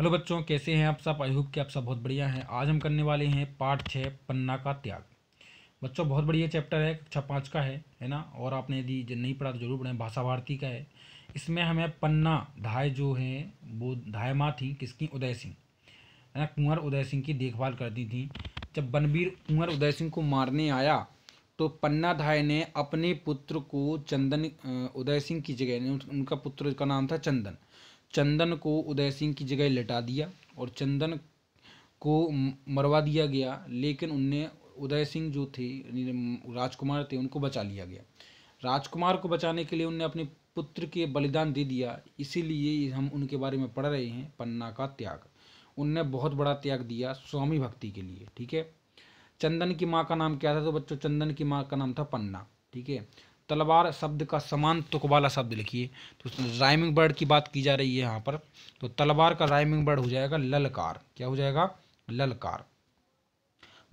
hello बच्चों कैसे हैं आप सब आई होप कि आप सब बहुत बढ़िया हैं आज हम करने वाले हैं पार्ट छः पन्ना का त्याग बच्चों बहुत बढ़िया चैप्टर है कक्षा पाँच का है है ना और आपने यदि नहीं पढ़ा तो जरूर पढ़ें भाषा भारती का है इसमें हमें पन्ना धाय जो है वो धाय माँ थी किसकी उदय सिंह है ना कुंवर उदय सिंह की देखभाल करती थी जब बनबीर कुंवर उदय सिंह को मारने आया तो पन्ना धाय ने अपने पुत्र को चंदन उदय सिंह की जगह उनका पुत्र का नाम था चंदन चंदन को उदय सिंह की जगह लटा दिया और चंदन को मरवा दिया गया लेकिन उनने उदय सिंह जो थे राजकुमार थे उनको बचा लिया गया राजकुमार को बचाने के लिए उनने अपने पुत्र के बलिदान दे दिया इसीलिए हम उनके बारे में पढ़ रहे हैं पन्ना का त्याग उनने बहुत बड़ा त्याग दिया स्वामी भक्ति के लिए ठीक है चंदन की माँ का नाम क्या था तो बच्चों चंदन की माँ का नाम था पन्ना ठीक है तलवार शब्द का समान तुक वाला शब्द लिखिए तो राइमिंग बर्ड की बात की जा रही है यहाँ पर तो तलवार का राइमिंग बर्ड हो जाएगा ललकार क्या हो जाएगा ललकार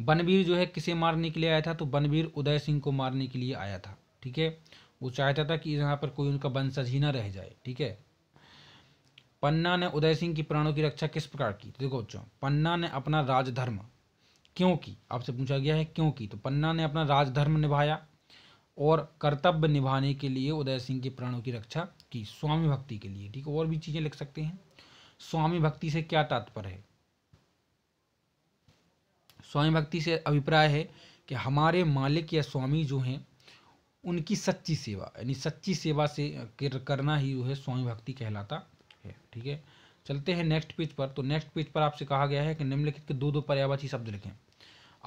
बनवीर जो है किसे मारने के लिए आया था तो बनवीर उदय सिंह को मारने के लिए आया था ठीक है वो चाहता था कि यहाँ पर कोई उनका वंशज ही ना रह जाए ठीक है पन्ना ने उदय सिंह की प्राणों की रक्षा किस प्रकार की तो देखो बच्चों पन्ना ने अपना राजधर्म क्यों की आपसे पूछा गया है क्यों की तो पन्ना ने अपना राजधर्म निभाया और कर्तव्य निभाने के लिए उदय सिंह के प्राणों की रक्षा की स्वामी भक्ति के लिए ठीक है और भी चीज़ें लिख सकते हैं स्वामी भक्ति से क्या तात्पर्य है स्वामी भक्ति से अभिप्राय है कि हमारे मालिक या स्वामी जो हैं उनकी सच्ची सेवा यानी सच्ची सेवा से करना ही जो है स्वामी भक्ति कहलाता है ठीक है चलते हैं नेक्स्ट पेज पर तो नेक्स्ट पेज पर आपसे कहा गया है कि निम्नलिखित के दो दो पर्यावाची शब्द लिखें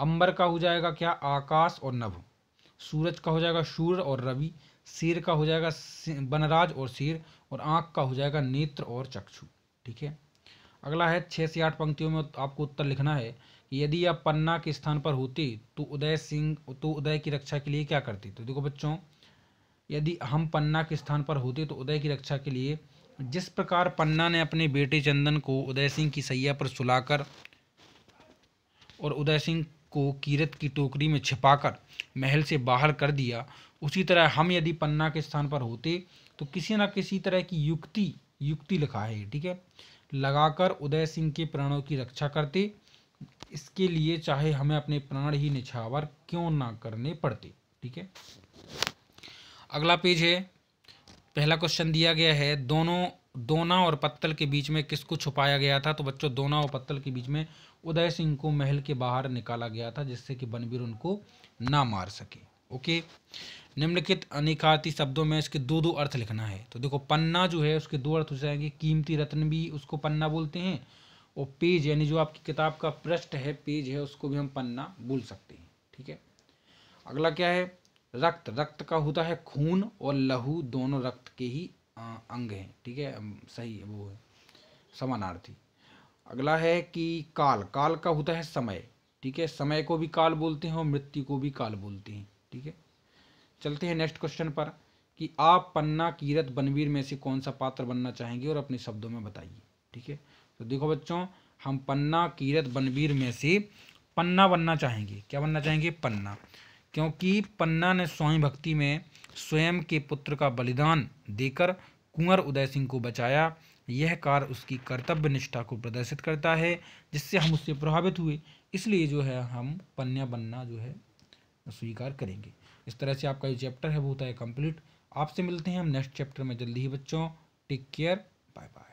अंबर का हो जाएगा क्या आकाश और नभ सूरज का हो जाएगा सूर्य और रवि शेर का हो जाएगा बनराज और शेर और आँख का हो जाएगा नेत्र और चक्षु ठीक है अगला है छः से आठ पंक्तियों में आपको उत्तर लिखना है कि यदि आप पन्ना के स्थान पर होते तो उदय सिंह तो उदय की रक्षा के लिए क्या करते तो देखो बच्चों यदि हम पन्ना के स्थान पर होते तो उदय की रक्षा के लिए जिस प्रकार पन्ना ने अपने बेटे चंदन को उदय सिंह की सैया पर सुलाकर और उदय सिंह को कीरत की टोकरी में छिपाकर महल से बाहर कर दिया उसी तरह हम यदि पन्ना के स्थान पर होते तो किसी न किसी तरह की युक्ति युक्ति लिखा है ठीक है लगाकर उदय सिंह के प्राणों की रक्षा करते इसके लिए चाहे हमें अपने प्राण ही निछावर क्यों ना करने पड़ते ठीक है अगला पेज है पहला क्वेश्चन दिया गया है दोनों दोना और पत्तल के बीच में किसको छुपाया गया था तो बच्चों दोना और पत्तल के बीच में उदय सिंह को महल के बाहर निकाला गया था जिससे कि बनबीर उनको ना मार सके ओके निम्नलिखित अनिखाती शब्दों में इसके दो दो अर्थ लिखना है तो देखो पन्ना जो है उसके दो अर्थ हो जाएंगे कीमती रत्न भी उसको पन्ना बोलते हैं और पेज यानी जो आपकी किताब का पृष्ठ है पेज है उसको भी हम पन्ना बोल सकते हैं ठीक है अगला क्या है रक्त रक्त का होता है खून और लहू दोनों रक्त के ही अंग हैं ठीक है सही वो है समानार्थी अगला है कि काल काल का होता है समय ठीक है समय को भी काल बोलते हैं और मृत्यु को भी काल बोलते हैं ठीक है चलते हैं नेक्स्ट क्वेश्चन पर कि आप पन्ना कीरत बनवीर में से कौन सा पात्र बनना चाहेंगे और अपने शब्दों में बताइए ठीक है तो देखो बच्चों हम पन्ना कीरत बनवीर में से पन्ना बनना चाहेंगे क्या बनना चाहेंगे पन्ना क्योंकि पन्ना ने स्वामी भक्ति में स्वयं के पुत्र का बलिदान देकर कुंवर उदय सिंह को बचाया यह कार्य उसकी कर्तव्य निष्ठा को प्रदर्शित करता है जिससे हम उससे प्रभावित हुए इसलिए जो है हम पन्या बनना जो है स्वीकार करेंगे इस तरह से आपका जो चैप्टर है वो होता है कंप्लीट आपसे मिलते हैं हम नेक्स्ट चैप्टर में जल्दी ही बच्चों टेक केयर बाय बाय